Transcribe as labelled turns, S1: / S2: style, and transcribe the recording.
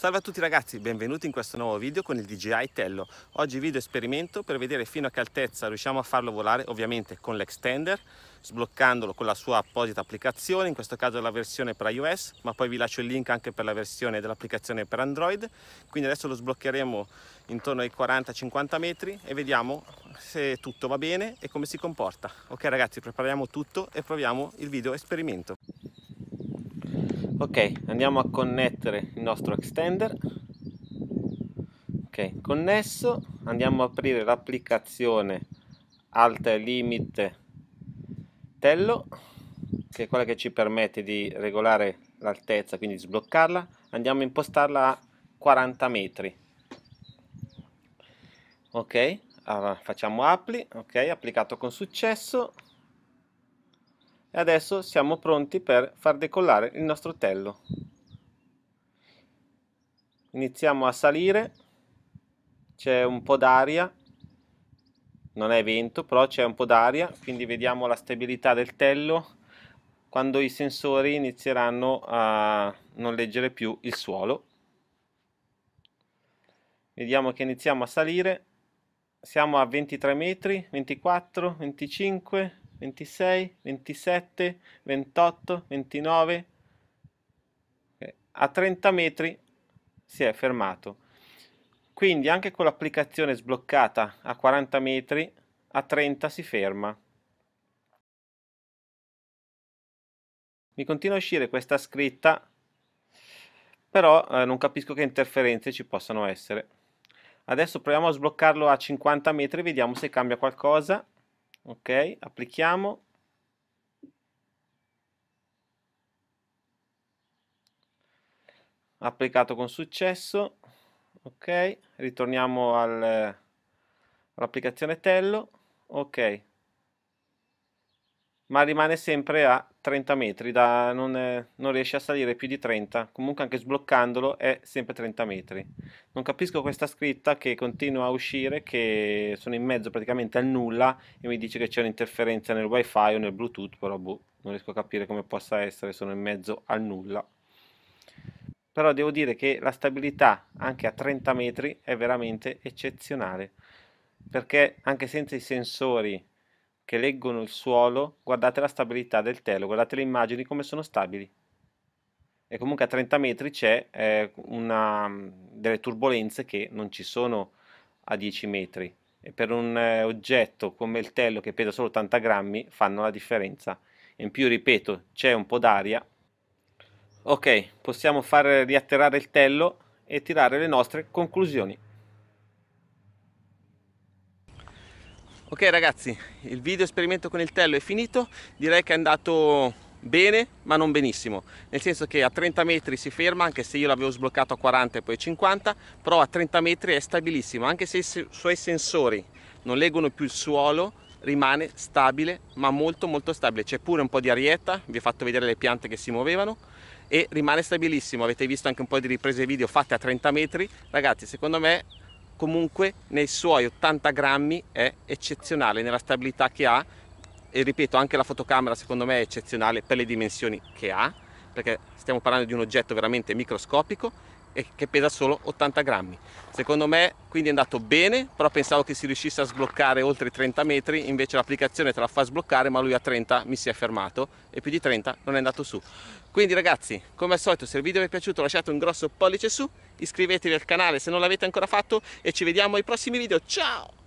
S1: Salve a tutti ragazzi, benvenuti in questo nuovo video con il DJI Tello. Oggi video esperimento per vedere fino a che altezza riusciamo a farlo volare ovviamente con l'extender, sbloccandolo con la sua apposita applicazione, in questo caso la versione per iOS, ma poi vi lascio il link anche per la versione dell'applicazione per Android. Quindi adesso lo sbloccheremo intorno ai 40-50 metri e vediamo se tutto va bene e come si comporta. Ok ragazzi, prepariamo tutto e proviamo il video esperimento ok andiamo a connettere il nostro extender ok connesso andiamo a aprire l'applicazione alter limit tello che è quella che ci permette di regolare l'altezza quindi sbloccarla andiamo a impostarla a 40 metri ok allora, facciamo apply ok applicato con successo adesso siamo pronti per far decollare il nostro tello. Iniziamo a salire, c'è un po' d'aria, non è vento però c'è un po' d'aria, quindi vediamo la stabilità del tello quando i sensori inizieranno a non leggere più il suolo. Vediamo che iniziamo a salire, siamo a 23 metri, 24, 25, 26, 27, 28, 29. A 30 metri si è fermato. Quindi anche con l'applicazione sbloccata a 40 metri, a 30 si ferma. Mi continua a uscire questa scritta, però eh, non capisco che interferenze ci possano essere. Adesso proviamo a sbloccarlo a 50 metri, vediamo se cambia qualcosa ok applichiamo applicato con successo ok ritorniamo all'applicazione Tello ok ma rimane sempre a 30 metri, da, non, eh, non, riesce a salire più di 30, comunque anche sbloccandolo è sempre 30 metri. Non capisco questa scritta che continua a uscire, che sono in mezzo praticamente al nulla e mi dice che c'è un'interferenza nel wifi o nel bluetooth, però boh, non riesco a capire come possa essere, sono in mezzo al nulla. Però devo dire che la stabilità anche a 30 metri è veramente eccezionale, perché anche senza i sensori che leggono il suolo, guardate la stabilità del telo, guardate le immagini come sono stabili. E comunque a 30 metri c'è eh, una, mm, delle turbulenze che non ci sono a 10 metri. E per un eh, oggetto come il tello che pesa solo 80 grammi fanno la differenza. In più, ripeto, c'è un po' d'aria. Ok, possiamo far riatterrare il tello e tirare le nostre conclusioni. Ok ragazzi, il video esperimento con il tello è finito, direi che è andato bene ma non benissimo, nel senso che a 30 metri si ferma anche se io l'avevo sbloccato a 40 e poi 50, però a 30 metri è stabilissimo, anche se i suoi sensori non leggono più il suolo, rimane stabile ma molto molto stabile, c'è pure un po' di arietta, vi ho fatto vedere le piante che si muovevano, e rimane stabilissimo, avete visto anche un po' di riprese video fatte a 30 metri, ragazzi secondo me comunque nei suoi 80 grammi è eccezionale nella stabilità che ha e ripeto anche la fotocamera secondo me è eccezionale per le dimensioni che ha perché stiamo parlando di un oggetto veramente microscopico e che pesa solo 80 grammi. Secondo me quindi è andato bene, però pensavo che si riuscisse a sbloccare oltre i 30 metri, invece l'applicazione te la fa sbloccare, ma lui a 30 mi si è fermato e più di 30 non è andato su. Quindi ragazzi, come al solito, se il video vi è piaciuto lasciate un grosso pollice su, iscrivetevi al canale se non l'avete ancora fatto e ci vediamo ai prossimi video. Ciao!